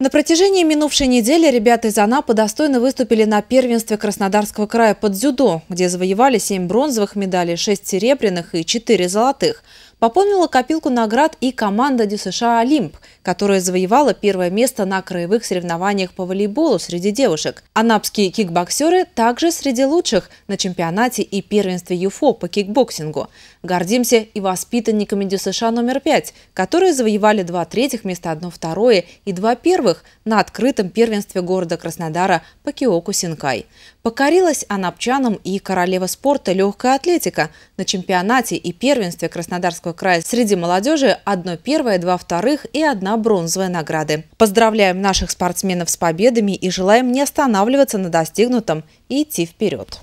На протяжении минувшей недели ребята из Анапы достойно выступили на первенстве Краснодарского края под дзюдо, где завоевали 7 бронзовых медалей, 6 серебряных и 4 золотых – Пополнила копилку наград и команда Дю США «Олимп», которая завоевала первое место на краевых соревнованиях по волейболу среди девушек. Анапские кикбоксеры также среди лучших на чемпионате и первенстве ЮФО по кикбоксингу. Гордимся и воспитанниками Дю США номер пять, которые завоевали два третьих места, одно второе и два первых на открытом первенстве города Краснодара по Киоку Синкай. Покорилась анапчанам и королева спорта легкая атлетика на чемпионате и первенстве Краснодарского Красноярского края. Среди молодежи одно первое, два вторых и одна бронзовая награды. Поздравляем наших спортсменов с победами и желаем не останавливаться на достигнутом и идти вперед.